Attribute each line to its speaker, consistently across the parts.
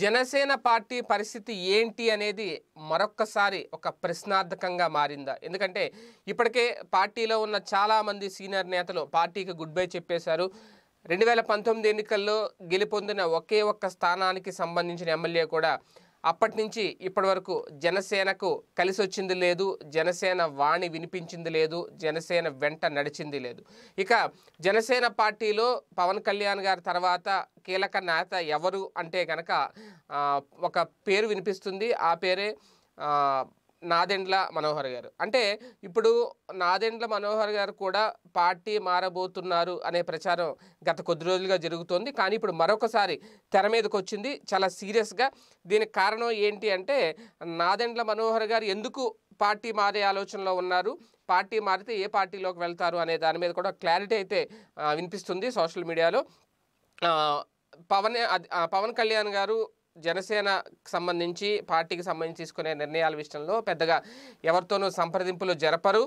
Speaker 1: Janasena party పరిస్థితి ఏంటి అనేది మరొక్కసారి ఒక ప్రశ్నార్థకంగా మారిందా ఎందుకంటే ఇప్పటికే పార్టీలో ఉన్న చాలామంది సీనియర్ నేతలు పార్టీకి గుడ్ బై చెప్పేశారు రెండు వేల పంతొమ్మిది ఎన్నికల్లో గెలుపొందిన ఒకే ఒక్క స్థానానికి సంబంధించిన ఎమ్మెల్యే కూడా అప్పటి నుంచి ఇప్పటి వరకు జనసేనకు కలిసి వచ్చింది లేదు జనసేన వాణి వినిపించింది లేదు జనసేన వెంట నడిచింది లేదు ఇక జనసేన పార్టీలో పవన్ కళ్యాణ్ గారి తర్వాత కీలక నేత ఎవరు అంటే కనుక ఒక పేరు వినిపిస్తుంది ఆ పేరే నాదెండ్ల మనోహర్ గారు అంటే ఇప్పుడు నాదెండ్ల మనోహర్ గారు కూడా పార్టీ మారబోతున్నారు అనే ప్రచారం గత కొద్ది రోజులుగా జరుగుతోంది కానీ ఇప్పుడు మరొకసారి తెర మీదకి వచ్చింది చాలా సీరియస్గా దీనికి కారణం ఏంటి అంటే నాదెండ్ల మనోహర్ గారు ఎందుకు పార్టీ మారే ఆలోచనలో ఉన్నారు పార్టీ మారితే ఏ పార్టీలోకి వెళ్తారు అనే దాని మీద కూడా క్లారిటీ అయితే వినిపిస్తుంది సోషల్ మీడియాలో పవన్ పవన్ కళ్యాణ్ గారు జనసేన సంబంధించి పార్టీకి సంబంధించి తీసుకునే నిర్ణయాల విషయంలో పెద్దగా ఎవరితోనూ సంప్రదింపులు జరపరు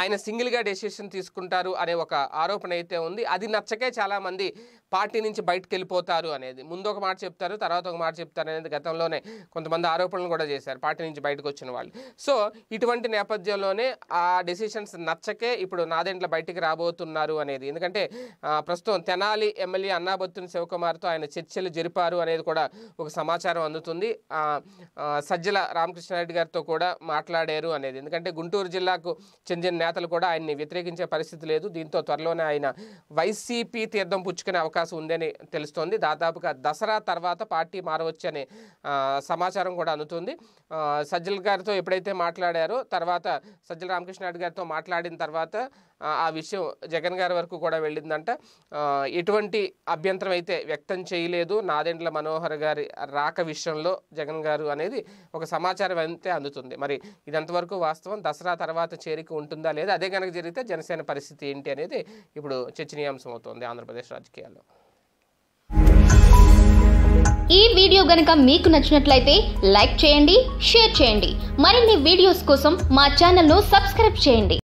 Speaker 1: ఆయన సింగిల్గా డెసిషన్ తీసుకుంటారు అనే ఒక ఆరోపణ అయితే ఉంది అది నచ్చకే చాలామంది పార్టీ నుంచి బయటకు వెళ్ళిపోతారు అనేది ముందు ఒక మాట చెప్తారు తర్వాత ఒక మాట చెప్తారు అనేది గతంలోనే కొంతమంది ఆరోపణలు కూడా చేశారు పార్టీ నుంచి బయటకు వచ్చిన వాళ్ళు సో ఇటువంటి నేపథ్యంలోనే ఆ డెసిషన్స్ నచ్చకే ఇప్పుడు నాదేంట్లో బయటికి రాబోతున్నారు అనేది ఎందుకంటే ప్రస్తుతం తెనాలి ఎమ్మెల్యే అన్నాబొత్తుని శివకుమార్తో ఆయన చర్చలు జరిపారు అనేది కూడా ఒక సమాచారం అందుతుంది సజ్జల రామకృష్ణారెడ్డి గారితో కూడా మాట్లాడారు అనేది ఎందుకంటే గుంటూరు జిల్లాకు చెందిన నేతలు కూడా ఆయన్ని వ్యతిరేకించే పరిస్థితి లేదు దీంతో త్వరలోనే ఆయన వైసీపీ తీర్థం పుచ్చుకునే అవకాశం ఉందని తెలుస్తోంది దాదాపుగా దసరా తర్వాత పార్టీ మారవచ్చనే సమాచారం కూడా అందుతుంది సజ్జల్ గారితో ఎప్పుడైతే మాట్లాడారో తర్వాత సజ్జల రామకృష్ణ గారితో మాట్లాడిన తర్వాత ఆ విషయం జగన్ గారి వరకు కూడా వెళ్ళిందంట ఎటువంటి అభ్యంతరం అయితే వ్యక్తం చేయలేదు నాదెండ్ల మనోహర్ గారి రాక విషయంలో జగన్ గారు అనేది ఒక సమాచారం అయితే అందుతుంది మరి ఇదంతవరకు వాస్తవం దసరా తర్వాత చేరిక ఉంటుందా లేదా అదే కనుక జరిగితే జనసేన పరిస్థితి ఏంటి అనేది ఇప్పుడు చర్చనీయాంశం అవుతుంది ఆంధ్రప్రదేశ్ రాజకీయాల్లో ఈ వీడియో గనక మీకు నచ్చినట్లయితే లైక్ చేయండి షేర్ చేయండి మరిన్ని వీడియోస్ కోసం మా ఛానల్ను సబ్స్క్రైబ్ చేయండి